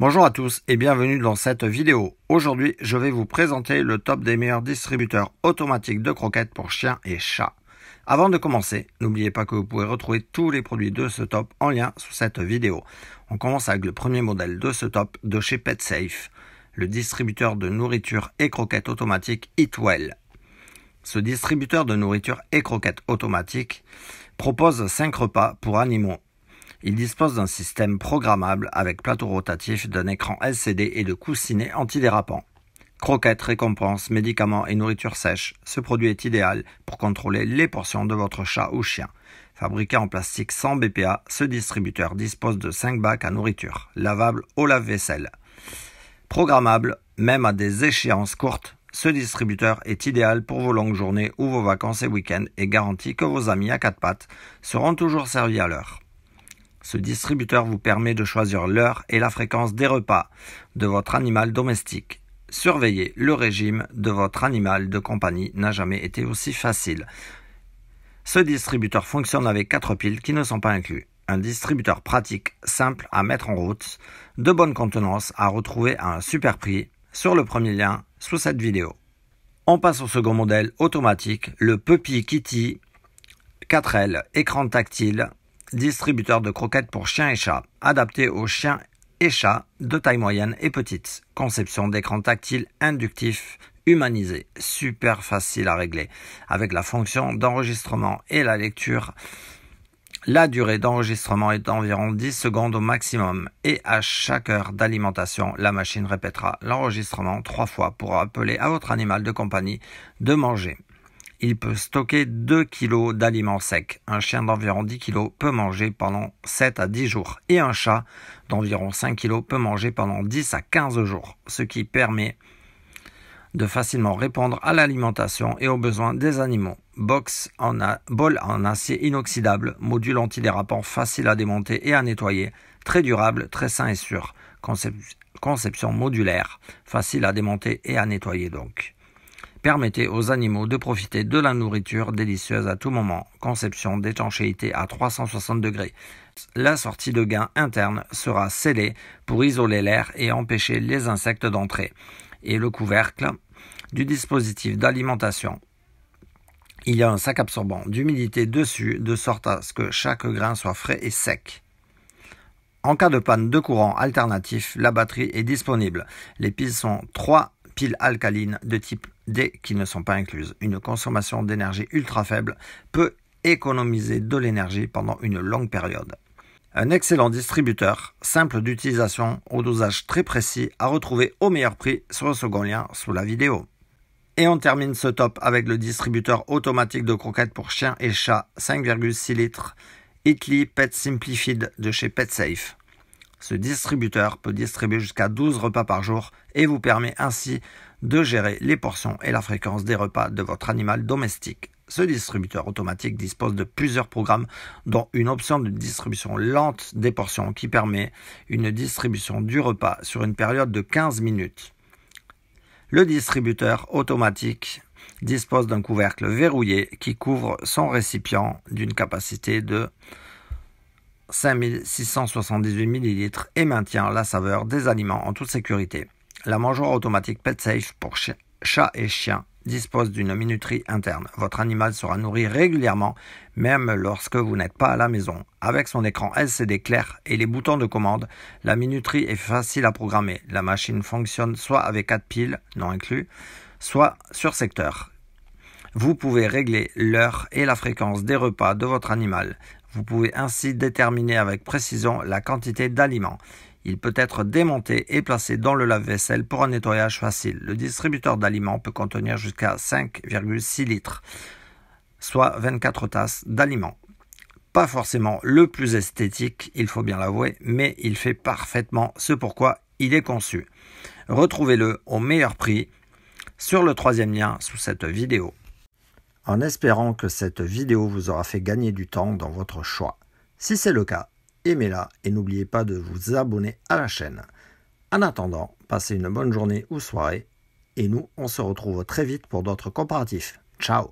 Bonjour à tous et bienvenue dans cette vidéo. Aujourd'hui, je vais vous présenter le top des meilleurs distributeurs automatiques de croquettes pour chiens et chats. Avant de commencer, n'oubliez pas que vous pouvez retrouver tous les produits de ce top en lien sous cette vidéo. On commence avec le premier modèle de ce top de chez PetSafe, le distributeur de nourriture et croquettes automatiques Eatwell. Ce distributeur de nourriture et croquettes automatiques propose 5 repas pour animaux il dispose d'un système programmable avec plateau rotatif, d'un écran LCD et de coussinets antidérapants. Croquettes, récompenses, médicaments et nourriture sèche, ce produit est idéal pour contrôler les portions de votre chat ou chien. Fabriqué en plastique sans BPA, ce distributeur dispose de 5 bacs à nourriture, lavables au lave-vaisselle. Programmable, même à des échéances courtes, ce distributeur est idéal pour vos longues journées ou vos vacances et week-ends et garantit que vos amis à quatre pattes seront toujours servis à l'heure. Ce distributeur vous permet de choisir l'heure et la fréquence des repas de votre animal domestique. Surveiller le régime de votre animal de compagnie n'a jamais été aussi facile. Ce distributeur fonctionne avec 4 piles qui ne sont pas inclus. Un distributeur pratique, simple à mettre en route, de bonne contenance à retrouver à un super prix sur le premier lien sous cette vidéo. On passe au second modèle automatique, le Puppy Kitty 4L, écran tactile, distributeur de croquettes pour chiens et chats, adapté aux chiens et chats de taille moyenne et petite. Conception d'écran tactile inductif humanisé, super facile à régler, avec la fonction d'enregistrement et la lecture. La durée d'enregistrement est d'environ 10 secondes au maximum et à chaque heure d'alimentation, la machine répétera l'enregistrement trois fois pour appeler à votre animal de compagnie de manger. Il peut stocker 2 kg d'aliments secs. Un chien d'environ 10 kg peut manger pendant 7 à 10 jours et un chat d'environ 5 kg peut manger pendant 10 à 15 jours, ce qui permet de facilement répondre à l'alimentation et aux besoins des animaux. Box en a, bol en acier inoxydable, module antidérapant facile à démonter et à nettoyer, très durable, très sain et sûr. conception modulaire, facile à démonter et à nettoyer donc. Permettez aux animaux de profiter de la nourriture délicieuse à tout moment. Conception d'étanchéité à 360 degrés. La sortie de gain interne sera scellée pour isoler l'air et empêcher les insectes d'entrer. Et le couvercle du dispositif d'alimentation. Il y a un sac absorbant d'humidité dessus de sorte à ce que chaque grain soit frais et sec. En cas de panne de courant alternatif, la batterie est disponible. Les piles sont 3 piles alcalines de type D qui ne sont pas incluses. Une consommation d'énergie ultra faible peut économiser de l'énergie pendant une longue période. Un excellent distributeur, simple d'utilisation, au dosage très précis, à retrouver au meilleur prix sur le second lien sous la vidéo. Et on termine ce top avec le distributeur automatique de croquettes pour chiens et chats 5,6 litres Itli Pet Simplified de chez PetSafe. Ce distributeur peut distribuer jusqu'à 12 repas par jour et vous permet ainsi de gérer les portions et la fréquence des repas de votre animal domestique. Ce distributeur automatique dispose de plusieurs programmes, dont une option de distribution lente des portions qui permet une distribution du repas sur une période de 15 minutes. Le distributeur automatique dispose d'un couvercle verrouillé qui couvre son récipient d'une capacité de 5678 ml et maintient la saveur des aliments en toute sécurité. La mangeoire automatique PetSafe pour chats et chiens dispose d'une minuterie interne. Votre animal sera nourri régulièrement, même lorsque vous n'êtes pas à la maison. Avec son écran LCD clair et les boutons de commande, la minuterie est facile à programmer. La machine fonctionne soit avec 4 piles, non inclus, soit sur secteur. Vous pouvez régler l'heure et la fréquence des repas de votre animal. Vous pouvez ainsi déterminer avec précision la quantité d'aliments. Il peut être démonté et placé dans le lave-vaisselle pour un nettoyage facile. Le distributeur d'aliments peut contenir jusqu'à 5,6 litres, soit 24 tasses d'aliments. Pas forcément le plus esthétique, il faut bien l'avouer, mais il fait parfaitement ce pourquoi il est conçu. Retrouvez-le au meilleur prix sur le troisième lien sous cette vidéo en espérant que cette vidéo vous aura fait gagner du temps dans votre choix. Si c'est le cas, aimez-la et n'oubliez pas de vous abonner à la chaîne. En attendant, passez une bonne journée ou soirée et nous, on se retrouve très vite pour d'autres comparatifs. Ciao